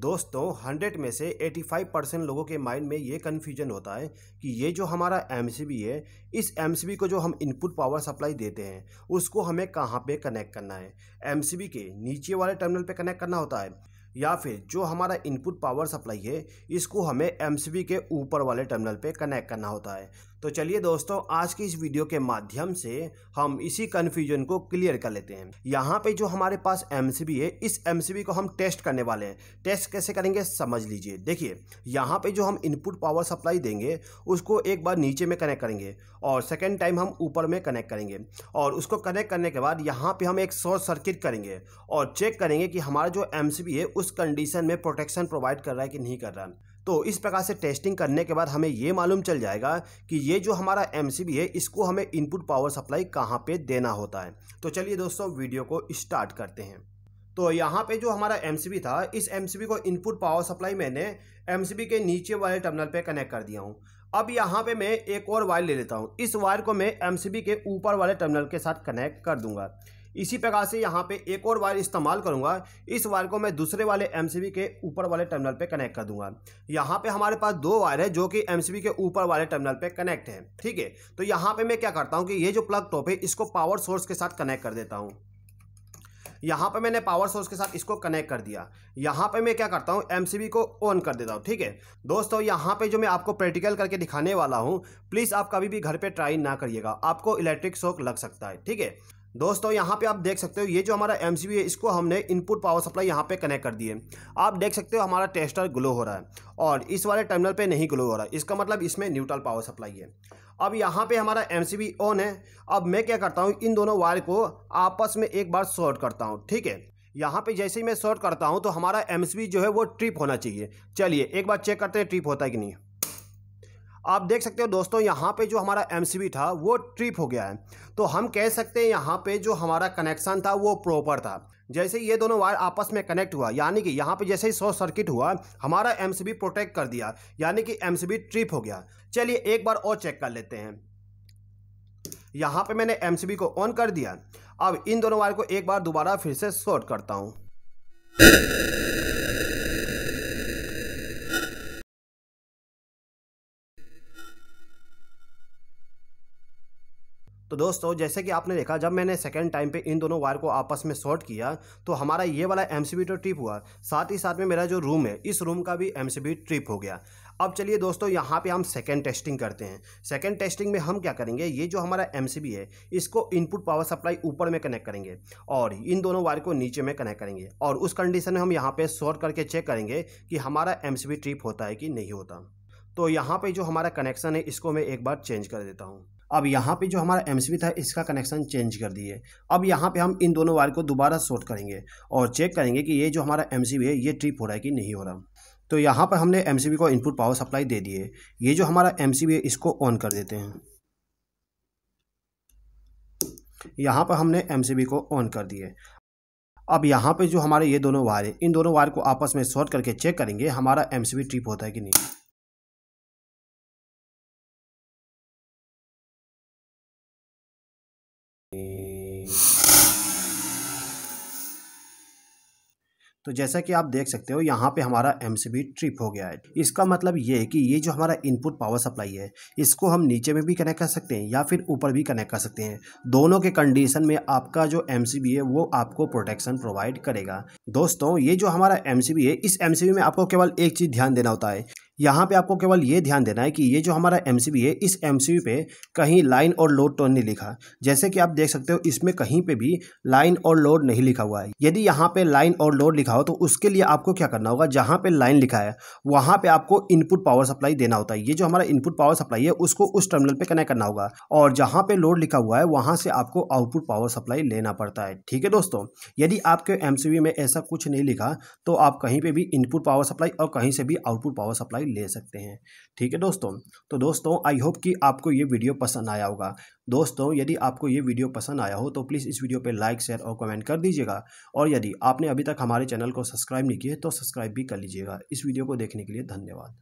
दोस्तों 100 में से 85 परसेंट लोगों के माइंड में ये कन्फ्यूजन होता है कि ये जो हमारा एम है इस एम को जो हम इनपुट पावर सप्लाई देते हैं उसको हमें कहाँ पे कनेक्ट करना है एम के नीचे वाले टर्मिनल पे कनेक्ट करना होता है या फिर जो हमारा इनपुट पावर सप्लाई है इसको हमें एम के ऊपर वाले टर्मिनल पे कनेक्ट करना होता है तो चलिए दोस्तों आज की इस वीडियो के माध्यम से हम इसी कन्फ्यूजन को क्लियर कर लेते हैं यहाँ पे जो हमारे पास एम है इस एम को हम टेस्ट करने वाले हैं टेस्ट कैसे करेंगे समझ लीजिए देखिए यहाँ पे जो हम इनपुट पावर सप्लाई देंगे उसको एक बार नीचे में कनेक्ट करेंगे और सेकेंड टाइम हम ऊपर में कनेक्ट करेंगे और उसको कनेक्ट करने के बाद यहाँ पर हम एक शॉर्ट सर्किट करेंगे और चेक करेंगे कि हमारा जो एम है उस कंडीशन में प्रोटेक्शन प्रोवाइड कर रहा है कि नहीं कर रहा है तो इस प्रकार से टेस्टिंग करने के बाद हमें ये मालूम चल जाएगा कि ये जो हमारा एम है इसको हमें इनपुट पावर सप्लाई कहाँ पर देना होता है तो चलिए दोस्तों वीडियो को स्टार्ट करते हैं तो यहाँ पे जो हमारा एम था इस एम को इनपुट पावर सप्लाई मैंने एम के नीचे वाले टर्मिनल पे कनेक्ट कर दिया हूँ अब यहाँ पे मैं एक और वायर ले लेता हूँ इस वायर को मैं एम के ऊपर वाले टर्मिनल के साथ कनेक्ट कर दूंगा इसी प्रकार से यहाँ पे एक और वायर इस्तेमाल करूँगा इस वायर को मैं दूसरे वाले एम के ऊपर वाले टर्मिनल पर कनेक्ट कर दूंगा यहाँ पर हमारे पास दो वायर है जो कि एम के ऊपर वाले टर्मिनल पर कनेक्ट है ठीक है तो यहाँ पर मैं क्या करता हूँ कि ये जो प्लग टॉप है इसको पावर सोर्स के साथ कनेक्ट कर देता हूँ यहाँ पे मैंने पावर सोर्स के साथ इसको कनेक्ट कर दिया यहाँ पे मैं क्या करता हूँ एम को ऑन कर देता हूँ ठीक है दोस्तों यहाँ पे जो मैं आपको प्रैक्टिकल करके दिखाने वाला हूँ प्लीज़ आप कभी भी घर पे ट्राई ना करिएगा आपको इलेक्ट्रिक शॉक लग सकता है ठीक है दोस्तों यहाँ पे आप देख सकते हो ये जो हमारा एम है इसको हमने इनपुट पावर सप्लाई यहाँ पे कनेक्ट कर दिए आप देख सकते हो हमारा टेस्टर ग्लो हो रहा है और इस वाले टर्मिनल पे नहीं ग्लो हो रहा है इसका मतलब इसमें न्यूट्रल पावर सप्लाई है अब यहाँ पे हमारा एम ऑन है अब मैं क्या करता हूँ इन दोनों वायर को आपस में एक बार शॉर्ट करता हूँ ठीक है यहाँ पे जैसे ही मैं शॉर्ट करता हूँ तो हमारा एम जो है वो ट्रिप होना चाहिए चलिए एक बार चेक करते हैं ट्रिप होता है कि नहीं आप देख सकते हो दोस्तों यहाँ पे जो हमारा एम था वो ट्रिप हो गया है तो हम कह सकते हैं यहाँ पे जो हमारा कनेक्शन था वो प्रॉपर था जैसे ये दोनों वायर आपस में कनेक्ट हुआ यानी कि यहाँ पे जैसे ही शॉर्ट सर्किट हुआ हमारा एम प्रोटेक्ट कर दिया यानी कि एम ट्रिप हो गया चलिए एक बार और चेक कर लेते हैं यहाँ पर मैंने एम को ऑन कर दिया अब इन दोनों वायर को एक बार दोबारा फिर से शॉर्ट करता हूँ तो दोस्तों जैसे कि आपने देखा जब मैंने सेकेंड टाइम पे इन दोनों वायर को आपस में शॉर्ट किया तो हमारा ये वाला एम तो ट्रिप हुआ साथ ही साथ में मेरा जो रूम है इस रूम का भी एम सी ट्रिप हो गया अब चलिए दोस्तों यहाँ पे हम सेकेंड टेस्टिंग करते हैं सेकेंड टेस्टिंग में हम क्या करेंगे ये जो हमारा एम है इसको इनपुट पावर सप्लाई ऊपर में कनेक्ट करेंगे और इन दोनों वायर को नीचे में कनेक्ट करेंगे और उस कंडीशन में हम यहाँ पर शॉर्ट करके चेक करेंगे कि हमारा एम ट्रिप होता है कि नहीं होता तो यहाँ पर जो हमारा कनेक्शन है इसको मैं एक बार चेंज कर देता हूँ अब यहाँ पे जो हमारा एम था इसका कनेक्शन चेंज कर दिए अब यहाँ पे हम इन दोनों वायर को दोबारा शॉर्ट करेंगे और चेक करेंगे कि ये जो हमारा एम है ये ट्रिप हो रहा है कि नहीं हो रहा तो यहाँ पर हमने एम को इनपुट पावर सप्लाई दे दिए ये जो हमारा एम है इसको ऑन कर देते हैं यहाँ पर हमने एम को ऑन कर दिए अब यहाँ पे जो हमारे ये दोनों वायर हैं इन दोनों वायर को आपस में शॉर्ट करके चेक करेंगे हमारा एम ट्रिप होता है कि नहीं तो जैसा कि आप देख सकते हो यहाँ पे हमारा एम ट्रिप हो गया है इसका मतलब ये है कि ये जो हमारा इनपुट पावर सप्लाई है इसको हम नीचे में भी कनेक्ट कर सकते हैं या फिर ऊपर भी कनेक्ट कर सकते हैं दोनों के कंडीशन में आपका जो एम है वो आपको प्रोटेक्शन प्रोवाइड करेगा दोस्तों ये जो हमारा एम है इस एम में आपको केवल एक चीज़ ध्यान देना होता है यहाँ पे आपको केवल ये ध्यान देना है कि ये जो हमारा एम है इस एम पे कहीं लाइन और लोड टोन नहीं लिखा जैसे कि आप देख सकते हो इसमें कहीं पे भी लाइन और लोड नहीं लिखा हुआ है यदि यहाँ पे लाइन और लोड लिखा हो तो उसके लिए आपको क्या करना होगा जहाँ पे लाइन लिखा है वहाँ पे आपको इनपुट पावर सप्लाई देना होता है ये जो हमारा इनपुट पावर सप्लाई है उसको उस टर्मिनल पर कनेक्ट करना होगा और जहाँ पे लोड लिखा हुआ है वहाँ से आपको आउटपुट पावर सप्लाई लेना पड़ता है ठीक है दोस्तों यदि आपके एम में ऐसा कुछ नहीं लिखा तो आप कहीं पर भी इनपुट पावर सप्लाई और कहीं से भी आउटपुट पावर सप्लाई ले सकते हैं ठीक है दोस्तों तो दोस्तों आई होप कि आपको ये वीडियो पसंद आया होगा दोस्तों यदि आपको ये वीडियो पसंद आया हो तो प्लीज़ इस वीडियो पर लाइक शेयर और कमेंट कर दीजिएगा और यदि आपने अभी तक हमारे चैनल को सब्सक्राइब नहीं किया तो सब्सक्राइब भी कर लीजिएगा इस वीडियो को देखने के लिए धन्यवाद